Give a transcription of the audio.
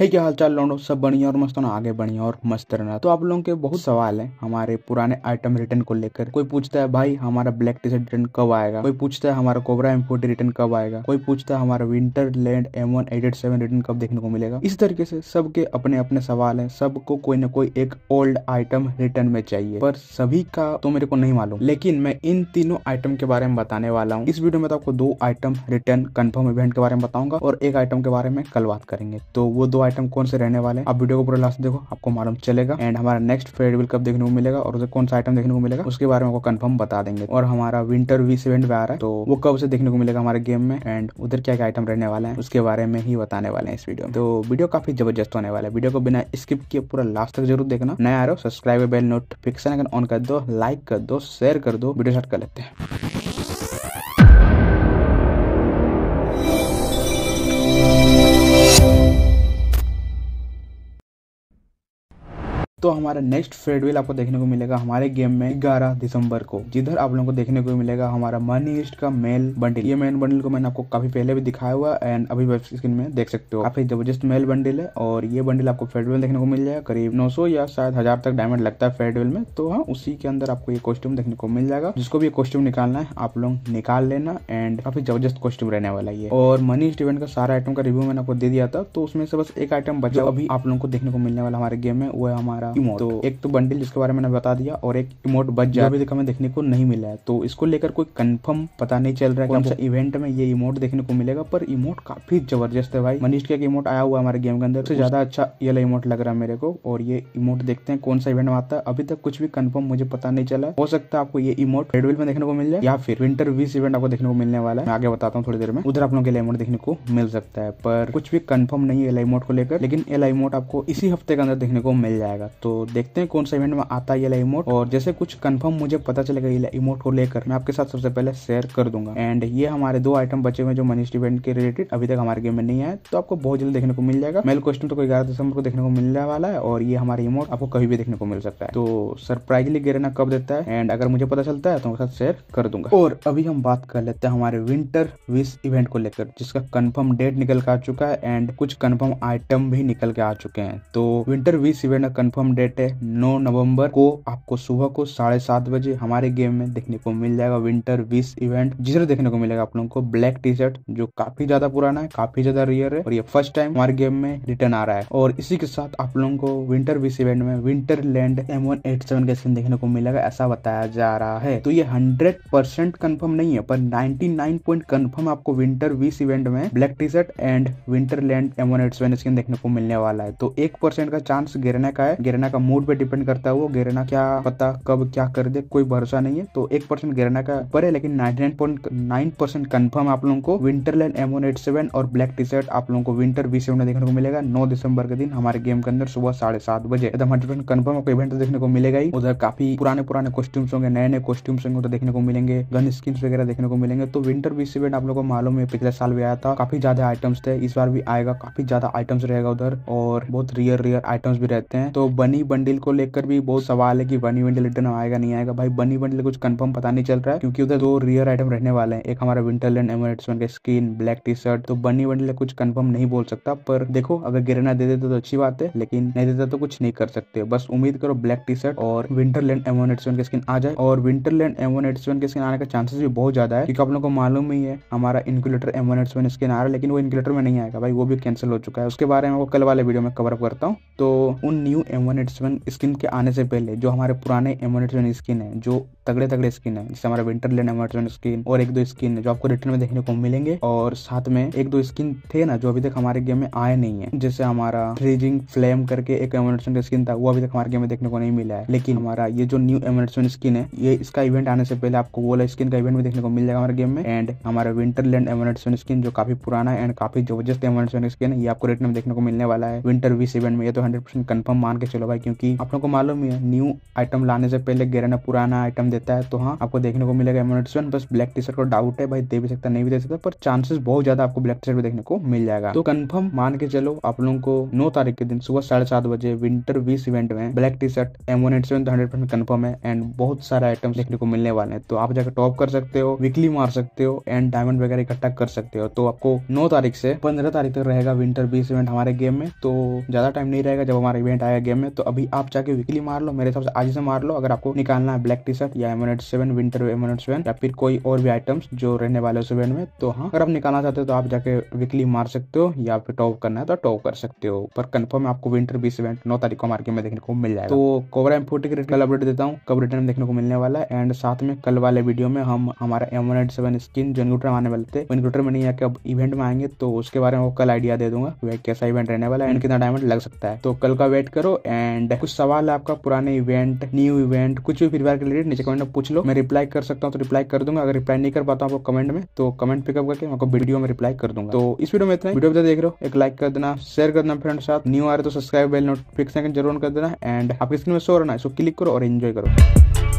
है क्या हाल चाल लोडो सब बढ़िया और मस्त ना आगे बढ़िया और मस्त रहना तो आप लोगों के बहुत सवाल हैं हमारे पुराने आइटम रिटर्न को लेकर कोई पूछता है भाई हमारा ब्लैक टी शर्ट रिटर्न कब आएगा कोई पूछता है हमारा कोबरा एम फोर्टी रिटर्न कब आएगा कोई पूछता है हमारा winterland M one eight eight seven return कब देखने को मिलेगा इस तरीके से सबके अपने अपने सवाल है सबको कोई ना कोई एक ओल्ड आइटम रिटर्न में चाहिए पर सभी का तो मेरे को नहीं मालूम लेकिन मैं इन तीनों आइटम के बारे में बताने वाला हूँ इस वीडियो में तो आपको दो आइटम रिटर्न कन्फर्म इवेंट के बारे में बताऊंगा और एक आइटम के बारे में कल बात करेंगे तो वो दो आइटम कौन से रहने वाले हैं आप वीडियो को पूरा लास्ट देखो आपको मालूम चलेगा एंड हमारा नेक्स्ट फेयरवेल कब देखने को मिलेगा और उसे कौन सा आइटम देखने को मिलेगा उसके बारे में आपको कंफर्म बता देंगे और हमारा विंटर वीस इवेंट भी आ रहा है तो वो कब से देखने को मिलेगा हमारे गेम में एंड उधर क्या क्या आइटम रहने वाला है उसके बारे में ही बताने वाले हैं इस वीडियो तो वीडियो काफी जबरदस्त होने वाला है वीडियो को बिना स्किप किए पूरा लास्ट तक जरूर देखना नया आ रहा हो सब्सक्राइब बेल नोटिफिकेशन अगर ऑन कर दो लाइक कर दो शेयर कर दो वीडियो स्टार्ट कर लेते हैं तो हमारा नेक्स्ट फेडवेल आपको देखने को मिलेगा हमारे गेम में ग्यारह दिसंबर को जिधर आप लोगों को देखने को मिलेगा हमारा मनी ईस्ट का मेल बंडल ये मेल बंडल को मैंने आपको काफी पहले भी दिखाया हुआ एंड अभी वेब स्क्रीन में देख सकते हो काफी जबरदस्त मेल बंडल है और ये बंडल आपको फेडवेल देखने को मिल जाएगा करीब नौ या शायद हजार तक डायमंड लगता है फेडवेल में तो हाँ उसी के अंदर आपको ये कॉस्ट्यूम देखने को मिल जाएगा जिसको भी कॉस्ट्यूम निकालना है आप लोग निकाल लेना एंड काफी जबरदस्त कॉस्ट्यूम रहने वाला है और मनी ईस्ट इवेंट का सारा आइटम का रिव्यू मैंने आपको दे दिया था तो उसमें से बस एक आइटम बचा अभी आप लोगों को देखने को मिलने वाला हमारे गेम में वो है हमारा हमारा इमोट तो एक तो बंडल जिसके बारे में मैंने बता दिया और एक इमोट बच जा अभी तक हमें देखने को नहीं मिला है तो इसको लेकर कोई कंफर्म पता नहीं चल रहा है कौन सा इवेंट में ये इमोट देखने को मिलेगा पर इमोट काफी जबरदस्त है भाई मनीष का इमोट आया हुआ हमारे गेम के अंदर ज्यादा अच्छा ये इमोट लग रहा है मेरे को और ये इमोट देखते हैं कौन सा इवेंट में आता है अभी तक कुछ भी कन्फर्म मुझे पता नहीं चला हो सकता है आपको ये इमोट रेडविल में देखने को मिल जाए या फिर विंटर वीस इवेंट आपको देखने को मिलने वाला है मैं आगे बताता हूँ थोड़ी देर में उधर आप लोग इमोट देखने को मिल सकता है पर कुछ भी कंफर्म नहीं है एल को लेकर लेकिन एल इमोट आपको इसी हफ्ते के अंदर देखने को मिल जाएगा तो देखते हैं कौन सा इवेंट में आता है ये इमोट और जैसे कुछ कंफर्म मुझे पता चलेगा ये इमोट को लेकर मैं आपके साथ सबसे पहले शेयर कर दूंगा एंड ये हमारे दो आइटम बचे हुए जो मनीष इवेंट के रिलेटेड अभी तक हमारे गेम में नहीं आए तो आपको बहुत जल्दी देखने को मिल जाएगा मेल क्वेश्चन तो ग्यारह दिसंबर को देखने को मिलने वाला है और ये हमारे इमोट आपको कभी भी देखने को मिल सकता है तो सरप्राइजली गेरेना कब देता है एंड अगर मुझे पता चलता है तो साथ शेयर कर दूंगा और अभी हम बात कर लेते हैं हमारे विंटर विश इवेंट को लेकर जिसका कंफर्म डेट निकल के आ चुका है एंड कुछ कंफर्म आइटम भी निकल के आ चुके हैं तो विंटर विश इवेंट का कंफर्म कंफर्म डेट है 9 नवंबर को आपको सुबह को साढ़े सात बजे हमारे गेम में देखने को मिल जाएगा विंटर विश इवेंट जिसे देखने को मिलेगा आप लोगों को ब्लैक टी शर्ट जो काफी ज्यादा पुराना है काफी ज्यादा रियर है और ये फर्स्ट टाइम हमारे गेम में रिटर्न आ रहा है और इसी के साथ आप लोगों को विंटर विश इवेंट में winterland M one eight seven का सीन देखने को मिलेगा ऐसा बताया जा रहा है तो ये हंड्रेड परसेंट कन्फर्म नहीं है पर नाइनटी नाइन पॉइंट कन्फर्म आपको विंटर विश इवेंट में black T shirt and winterland M one eight seven skin देखने को मिलने वाला है तो एक परसेंट का चांस गिरने का है गेरना का मूड पे डिपेंड करता है वो गेरेना क्या पता कब क्या कर दे कोई भरोसा नहीं है तो एक परसेंट गेरना का पर है लेकिन नाइन परसेंट कन्फर्म आप लोगों को विंटरलैंड एमोन एट सेवन और ब्लैक टी शर्ट आप लोगों को विंटर वी सेवन देखने को मिलेगा नौ दिसंबर के दिन हमारे गेम के अंदर सुबह साढ़े सात बजे एकदम हंड्रेड परसेंट कन्फर्म आपको इवेंट देखने को मिलेगा ही उधर काफी पुराने पुराने कॉस्ट्यूम्स होंगे नए नए कॉस्ट्यूम्स होंगे उधर तो देखने को मिलेंगे गन स्किन वगैरह देखने को मिलेंगे तो विंटर बीस इवेंट आप लोग को मालूम है पिछले साल भी आया था काफी ज्यादा आइटम्स थे इस बार भी आएगा काफी ज्यादा आइटम्स रहेगा उधर और बहुत रियर रियर आइटम्स भी रहते हैं तो बनी बंडिल को लेकर भी बहुत सवाल है कि बनी बंडिल रिटर्न आएगा नहीं आएगा भाई बनी बंडिल कुछ कंफर्म पता नहीं चल रहा है क्योंकि उधर दो रियर आइटम रहने वाले हैं एक हमारा विंटरलैंड एमरेट्समैन का स्किन ब्लैक टी शर्ट तो बनी बंडिल कुछ कंफर्म नहीं बोल सकता पर देखो अगर गिरना दे देते तो अच्छी बात है लेकिन नहीं देता तो कुछ नहीं कर सकते बस उम्मीद करो ब्लैक टी शर्ट और विंटरलैंड एमोन वन की स्किन आ जाए और विंटरलैंड एमोन वन की स्किन आने का चांसेस भी बहुत ज्यादा है क्योंकि आप लोगों को मालूम ही है हमारा इंक्यूलेटर एमोन एट्सवन स्किन आ रहा है लेकिन वो इंक्यूलेटर में नहीं आएगा भाई वो भी कैंसिल हो चुका है उसके बारे में वो कल वाले वीडियो में कवर करता हूँ तो उन न्यू एमोन एमोनेट्सवन स्किन के आने से पहले जो हमारे पुराने एमोनेट्सवन स्किन है जो तगड़े तगड़े स्किन है जैसे हमारा विंटरलैंड एमोनेट्सवन स्किन और एक दो स्किन है जो आपको रिटर्न में देखने को मिलेंगे और साथ में एक दो स्किन थे ना जो अभी तक हमारे गेम में आए नहीं है जैसे हमारा फ्रीजिंग फ्लेम करके एक एमोनेट्सवन का स्किन था वो अभी तक हमारे गेम में देखने को नहीं मिला है लेकिन हमारा ये जो न्यू एमोनेट्सवन स्किन है ये इसका इवेंट आने से पहले आपको वो वाला स्किन का इवेंट भी देखने को मिल जाएगा हमारे गेम में एंड हमारा विंटरलैंड एमोनेट्सवन स्किन जो काफी पुराना एंड काफी जबरदस्त एमोनेट्सवन स्किन है ये आपको रिटर्न में देखने को मिलने वाला है विंटर विस इवेंट में ये तो हंड्रेड परसेंट कन्फर्म मान के चलो चलो भाई क्योंकि आप लोग को मालूम ही है न्यू आइटम लाने से पहले गेरेना पुराना आइटम देता है तो हाँ आपको देखने को मिलेगा सेवन बस ब्लैक टी शर्ट का डाउट है भाई दे भी सकता नहीं भी दे सकता पर चांसेस बहुत ज्यादा आपको ब्लैक टी शर्ट देखने को मिल जाएगा तो कन्फर्म मान के चलो आप लोगों को नौ तारीख के दिन सुबह साढ़े सात बजे विंटर बीस इवेंट में ब्लैक टी शर्ट एमोनेट सेवन हंड्रेड परसेंट कन्फर्म है एंड बहुत सारे आइटम देखने को मिलने वाले हैं तो आप जाकर टॉप कर सकते हो वीकली मार सकते हो एंड डायमंड वगैरह इकट्ठा कर सकते हो तो आपको नौ तारीख से पंद्रह तारीख तक रहेगा विंटर बीस इवेंट हमारे गेम में तो ज्यादा टाइम नहीं रहेगा जब हमारा इवेंट आएगा गेम में तो अभी आप जाके वीकली मार लो मेरे हिसाब से आज से मार लो अगर आपको निकालना है ब्लैक टी शर्ट या एमोनेट सेवन विंटर एमोनेट सेवन या फिर कोई और भी आइटम्स जो रहने वाले उस इवेंट में तो हाँ अगर आप निकालना चाहते हो तो आप जाके वीकली मार सकते हो या फिर टॉप करना है तो टॉप कर सकते हो पर कंफर्म आपको विंटर बीस इवेंट नौ तारीख को मार्केट में देखने को मिल जाएगा तो कवर एम फोर्टी रेट कल अपडेट देता हूँ कब रिटर्न देखने को मिलने वाला है एंड साथ में कल वाले वीडियो में हम हमारा एमोनेट सेवन स्किन जो इनक्यूटर आने वाले थे इनक्यूटर में नहीं आके अब इवेंट में आएंगे तो उसके बारे में कल आइडिया दे दूंगा वह कैसा इवेंट रहने वाला है एंड कितना डायमंड लग सकता है तो कल का वेट करो एंड एंड कुछ सवाल है आपका पुराने इवेंट न्यू इवेंट कुछ भी फिर फायर रिलेटेड नीचे कमेंट में पूछ लो मैं रिप्लाई कर सकता हूँ तो रिप्लाई कर दूंगा अगर रिप्लाई नहीं कर पाता हूँ आपको कमेंट में तो कमेंट पिकअप करके आपको वीडियो में रिप्लाई कर दूंगा तो इस वीडियो में इतना वीडियो देख रहे हो एक लाइक कर देना शेयर कर देना फ्रेंड साथ न्यू आ रहे तो सब्सक्राइब बेल नोटिफिकेशन जरूर कर देना एंड आपकी स्क्रीन में शो रहना है सो क्लिक करो और एंजॉय करो